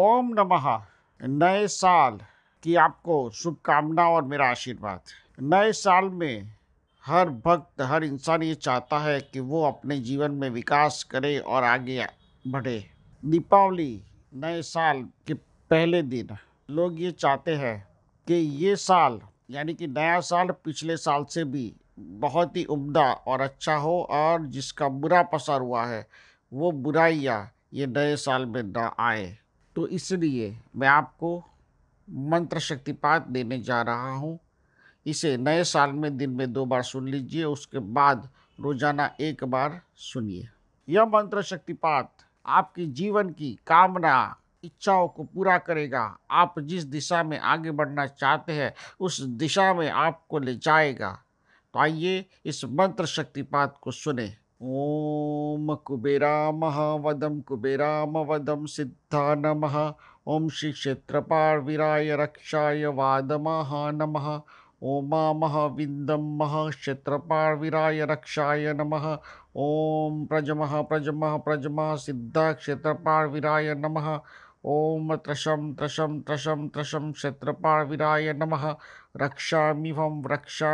ओम नमः नए साल की आपको शुभकामना और मेरा आशीर्वाद नए साल में हर भक्त हर इंसान ये चाहता है कि वो अपने जीवन में विकास करे और आगे बढ़े दीपावली नए साल के पहले दिन लोग ये चाहते हैं कि ये साल यानी कि नया साल पिछले साल से भी बहुत ही उम्दा और अच्छा हो और जिसका बुरा पसर हुआ है वो बुराइयाँ ये नए साल में ना आए तो इसलिए मैं आपको मंत्र शक्तिपात देने जा रहा हूँ इसे नए साल में दिन में दो बार सुन लीजिए उसके बाद रोजाना एक बार सुनिए यह मंत्र शक्तिपात आपकी जीवन की कामना इच्छाओं को पूरा करेगा आप जिस दिशा में आगे बढ़ना चाहते हैं उस दिशा में आपको ले जाएगा तो आइए इस मंत्र शक्तिपात को सुने ॐ कुबेरामहावदं कुबेरामवदं सिद्धा नम ओं श्री क्षेत्रपार्विराय रक्षाय वादमाह नमः ओमा महाविन्दं रक्षा नम ओं प्रजम प्रजम प्रजम प्रजमः सिद्धाक्षेत्रपार्विराय नमः ओम नम रक्षा हम रक्षा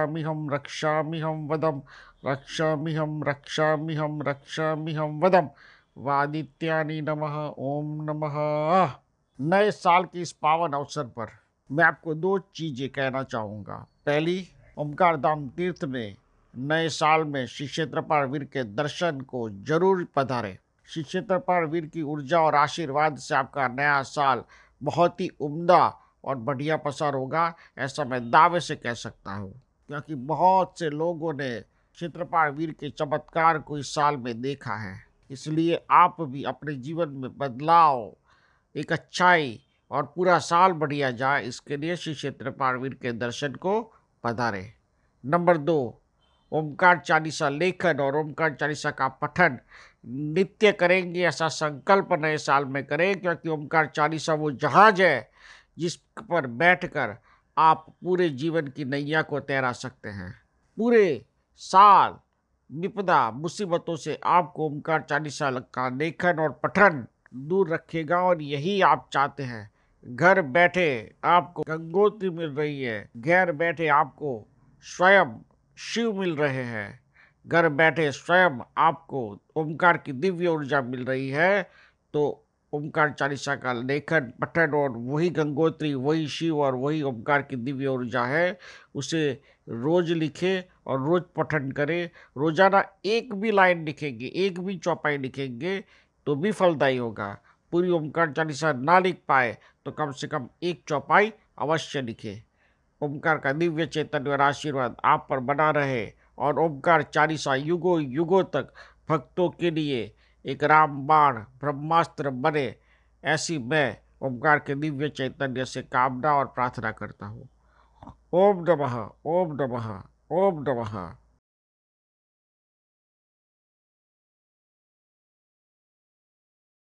हम रक्षा हम वदम रक्षा हम रक्षा हम रक्षा हम वदम वादित्या नम ओम नम नए साल के इस पावन अवसर पर मैं आपको दो चीज़ें कहना चाहूँगा पहली ओमकार धाम तीर्थ में नए साल में श्री क्षेत्रपाल वीर के दर्शन को जरूर पधारें श्री क्षेत्रपाल वीर की ऊर्जा और आशीर्वाद से आपका नया साल बहुत ही उम्दा और बढ़िया पसार होगा ऐसा मैं दावे से कह सकता हूँ क्योंकि बहुत से लोगों ने क्षेत्रपाल वीर के चमत्कार को इस साल में देखा है इसलिए आप भी अपने जीवन में बदलाव एक अच्छाई और पूरा साल बढ़िया जाए इसके लिए श्री क्षेत्रपाल वीर के दर्शन को पधारें नंबर दो ओमकार चालीसा लेखन और ओमकार चालीसा का पठन नित्य करेंगे ऐसा संकल्प नए साल में करें क्योंकि ओमकार चालीसा वो जहाज है जिस पर बैठकर आप पूरे जीवन की नैया को तैरा सकते हैं पूरे साल विपदा मुसीबतों से आपको ओमकार चालीसा का लेखन और पठन दूर रखेगा और यही आप चाहते हैं घर बैठे आपको गंगोत्री मिल रही है घर बैठे आपको स्वयं शिव मिल रहे हैं घर बैठे स्वयं आपको ओमकार की दिव्य ऊर्जा मिल रही है तो ओमकार चालीसा का लेखन पठन और वही गंगोत्री वही शिव और वही ओमकार की दिव्य ऊर्जा है उसे रोज लिखे और रोज पठन करें रोज़ाना एक भी लाइन लिखेंगे एक भी चौपाई लिखेंगे तो भी फलदायी होगा पूरी ओमकार चालीसा ना लिख पाए तो कम से कम एक चौपाई अवश्य लिखें ओमकार का दिव्य चैतन्य और आशीर्वाद आप पर बना रहे और ओमकार चालीसा युगों युगों तक भक्तों के लिए एक रामबाण ब्रह्मास्त्र बने ऐसी मैं ओमकार के दिव्य चैतन्य से कामना और प्रार्थना करता हूँ ओम नमः ओम नमः ओम नमः